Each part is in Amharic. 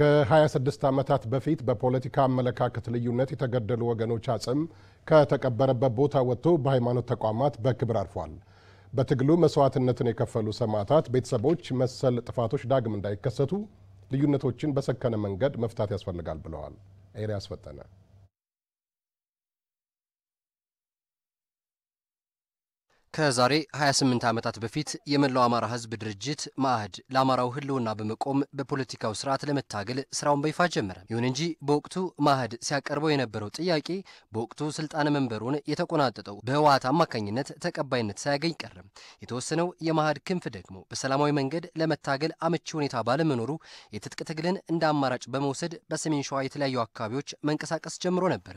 ከ26 ዓመታት በፊት በፖለቲካ አመለካከት ልዩነት የተገደሉ ወገኖች አጽም ከተቀበረበት ቦታ ወጥቶ በሃይማኖት ተቋማት በክብር አርፏል። በትግሉ መስዋዕትነትን የከፈሉ ሰማዕታት ቤተሰቦች መሰል ጥፋቶች ዳግም እንዳይከሰቱ ልዩነቶችን በሰከነ መንገድ መፍታት ያስፈልጋል ብለዋል። ኤሪያስ ፈጠነ ከዛሬ 28 ዓመታት በፊት የመላው አማራ ህዝብ ድርጅት ማዕድ ለአማራው ህልውና በመቆም በፖለቲካው ስርዓት ለመታገል ስራውን በይፋ ጀመረ። ይሁን እንጂ በወቅቱ ማዕድ ሲያቀርበው የነበረው ጥያቄ በወቅቱ ስልጣን መንበሩን የተቆናጠጠው በህወሓት አማካኝነት ተቀባይነት ሳያገኝ ቀረም። የተወሰነው የማዕድ ክንፍ ደግሞ በሰላማዊ መንገድ ለመታገል አመቺ ሁኔታ ባለመኖሩ የትጥቅ ትግልን እንደ አማራጭ በመውሰድ በሰሜን ሸዋ የተለያዩ አካባቢዎች መንቀሳቀስ ጀምሮ ነበር።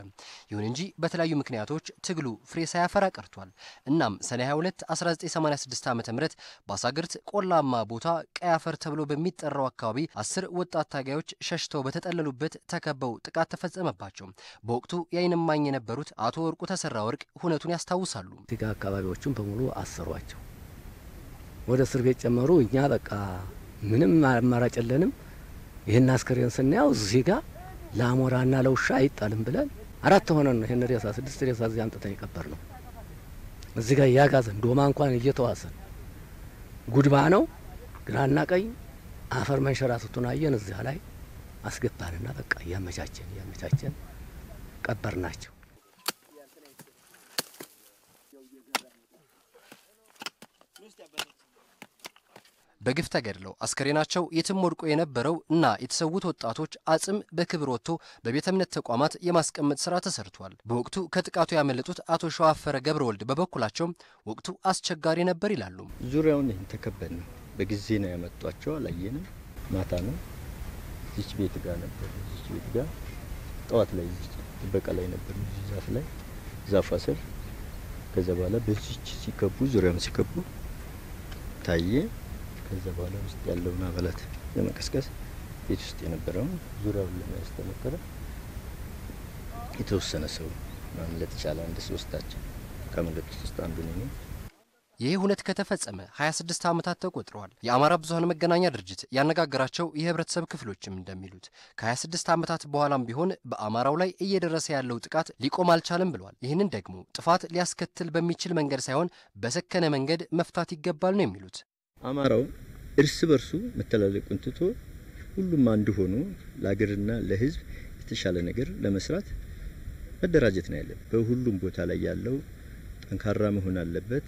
ይሁን እንጂ በተለያዩ ምክንያቶች ትግሉ ፍሬ ሳያፈራ ቀርቷል። እናም 22 1986 ዓ ም በአሳግርት ቆላማ ቦታ ቀይ አፈር ተብሎ በሚጠራው አካባቢ አስር ወጣት ታጋዮች ሸሽተው በተጠለሉበት ተከበው ጥቃት ተፈጸመባቸው። በወቅቱ የዓይን እማኝ የነበሩት አቶ ወርቁ ተሰራ ወርቅ ሁነቱን ያስታውሳሉ። ጋ አካባቢዎቹን በሙሉ አሰሯቸው፣ ወደ እስር ቤት ጨመሩ። እኛ በቃ ምንም አማራጭ የለንም፣ ይህን አስከሬን ስናየው እዚህ ጋ ለአሞራና ለውሻ አይጣልም ብለን አራት ሆነን ነው ይህን ሬሳ ስድስት ሬሳ እዚህ አንጥተን የቀበር ነው። እዚህ ጋር እያጋዘን ዶማ እንኳን እየተዋሰን ጉድባ ነው ግራና ቀኝ አፈር መንሸራተቱን አየን። እዚያ ላይ አስገባንና በቃ እያመቻቸን እያመቻቸን ቀበር ናቸው። በግፍ ተገድለው አስከሬናቸው የትም ወድቆ የነበረው እና የተሰዉት ወጣቶች አጽም በክብር ወጥቶ በቤተ እምነት ተቋማት የማስቀመጥ ስራ ተሰርቷል። በወቅቱ ከጥቃቱ ያመለጡት አቶ ሸዋፈረ ገብረ ወልድ በበኩላቸው ወቅቱ አስቸጋሪ ነበር ይላሉ። ዙሪያውን ተከበን ነው። በጊዜ ነው ያመጧቸው። አላየንም። ማታ ነው እዚች ቤት ጋር ነበር። እዚች ቤት ጋር ጠዋት ላይ ጥበቃ ላይ ነበር። ዛፍ ላይ ዛፍ ስር ከዛ በኋላ በዚች ሲከቡ ዙሪያውን ሲከቡ ታየ። ከዛ በኋላ ውስጥ ያለውን አባላት ለመቀስቀስ ቤት ውስጥ የነበረውን ዙሪያውን ለመያዝ ተሞከረ። የተወሰነ ሰው ማምለጥ ይቻለ። አንድ ሶስታችን ካመለጡት ውስጥ አንዱ ነው። ይህ ሁነት ከተፈጸመ 26 ዓመታት ተቆጥረዋል። የአማራ ብዙሃን መገናኛ ድርጅት ያነጋገራቸው የህብረተሰብ ክፍሎችም እንደሚሉት ከ26 ዓመታት በኋላም ቢሆን በአማራው ላይ እየደረሰ ያለው ጥቃት ሊቆም አልቻለም ብለዋል። ይህንን ደግሞ ጥፋት ሊያስከትል በሚችል መንገድ ሳይሆን በሰከነ መንገድ መፍታት ይገባል ነው የሚሉት። አማራው እርስ በርሱ መተላለቁን ትቶ ሁሉም አንድ ሆኖ ለሀገርና ለህዝብ የተሻለ ነገር ለመስራት መደራጀት ነው ያለን። በሁሉም ቦታ ላይ ያለው ጠንካራ መሆን አለበት፣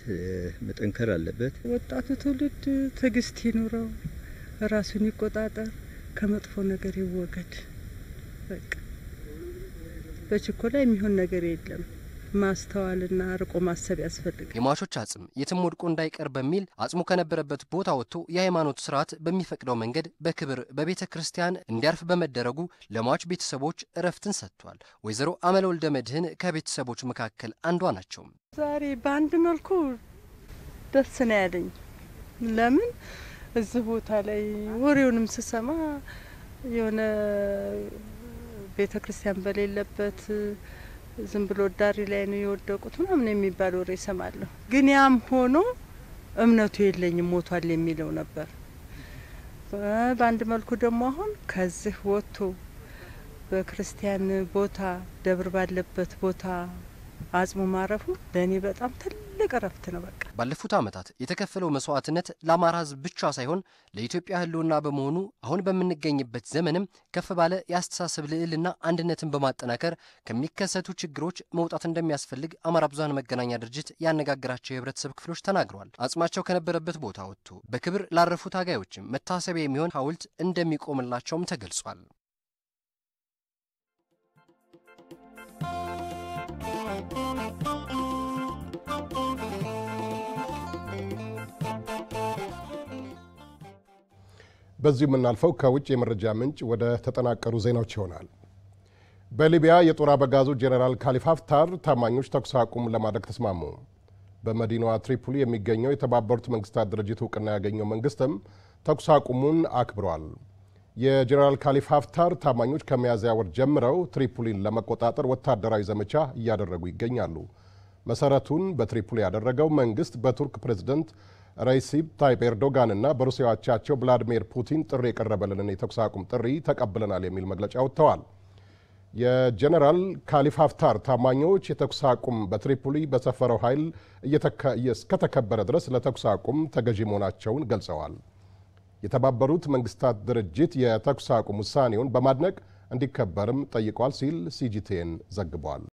መጠንከር አለበት። ወጣቱ ትውልድ ትዕግስት ይኑረው፣ ራሱን ይቆጣጠር፣ ከመጥፎ ነገር ይወገድ። በቃ በችኮላ የሚሆን ነገር የለም። ማስተዋልና ርቆ ማሰብ ያስፈልጋል። የሟቾች አጽም የትም ወድቆ እንዳይቀር በሚል አጽሙ ከነበረበት ቦታ ወጥቶ የሃይማኖት ስርዓት በሚፈቅደው መንገድ በክብር በቤተ ክርስቲያን እንዲያርፍ በመደረጉ ለሟች ቤተሰቦች እረፍትን ሰጥቷል። ወይዘሮ አመለ ወልደ መድህን ከቤተሰቦች መካከል አንዷ ናቸው። ዛሬ በአንድ መልኩ ደስ ነው ያለኝ። ለምን እዚህ ቦታ ላይ ወሬውንም ስሰማ የሆነ ቤተ ክርስቲያን በሌለበት ዝም ብሎ ዳሪ ላይ ነው የወደቁት ምናምን የሚባል ወሬ ይሰማለሁ። ግን ያም ሆኖ እምነቱ የለኝም ሞቷል የሚለው ነበር። በአንድ መልኩ ደግሞ አሁን ከዚህ ወጥቶ በክርስቲያን ቦታ ደብር ባለበት ቦታ አጽሙ ማረፉ ለእኔ በጣም ትልቅ እረፍት ነው። በቃ ባለፉት ዓመታት የተከፈለው መስዋዕትነት ለአማራ ህዝብ ብቻ ሳይሆን ለኢትዮጵያ ህልውና በመሆኑ አሁን በምንገኝበት ዘመንም ከፍ ባለ የአስተሳሰብ ልዕልና አንድነትን በማጠናከር ከሚከሰቱ ችግሮች መውጣት እንደሚያስፈልግ አማራ ብዙሃን መገናኛ ድርጅት ያነጋገራቸው የህብረተሰብ ክፍሎች ተናግረዋል። አጽማቸው ከነበረበት ቦታ ወጥቶ በክብር ላረፉ ታጋዮችም መታሰቢያ የሚሆን ሐውልት እንደሚቆምላቸውም ተገልጿል። በዚሁ የምናልፈው ከውጭ የመረጃ ምንጭ ወደ ተጠናቀሩ ዜናዎች ይሆናል። በሊቢያ የጦር አበጋዙ ጄኔራል ካሊፍ ሀፍታር ታማኞች ተኩስ አቁም ለማድረግ ተስማሙ። በመዲናዋ ትሪፖሊ የሚገኘው የተባበሩት መንግስታት ድርጅት እውቅና ያገኘው መንግስትም ተኩስ አቁሙን አክብሯል። የጄኔራል ካሊፋ ሀፍታር ታማኞች ከሚያዝያ ወር ጀምረው ትሪፖሊን ለመቆጣጠር ወታደራዊ ዘመቻ እያደረጉ ይገኛሉ። መሰረቱን በትሪፖሊ ያደረገው መንግስት በቱርክ ፕሬዝደንት ረሲፕ ታይፕ ኤርዶጋንና በሩሲያ አቻቸው ቭላዲሚር ፑቲን ጥሪ የቀረበልንን የተኩስ አቁም ጥሪ ተቀብለናል የሚል መግለጫ ወጥተዋል። የጀነራል ካሊፍ ሀፍታር ታማኞች የተኩስ አቁም በትሪፖሊ በሰፈረው ኃይል እስከተከበረ ድረስ ለተኩስ አቁም ተገዢ መሆናቸውን ገልጸዋል። የተባበሩት መንግስታት ድርጅት የተኩስ አቁም ውሳኔውን በማድነቅ እንዲከበርም ጠይቋል ሲል ሲጂቲን ዘግቧል።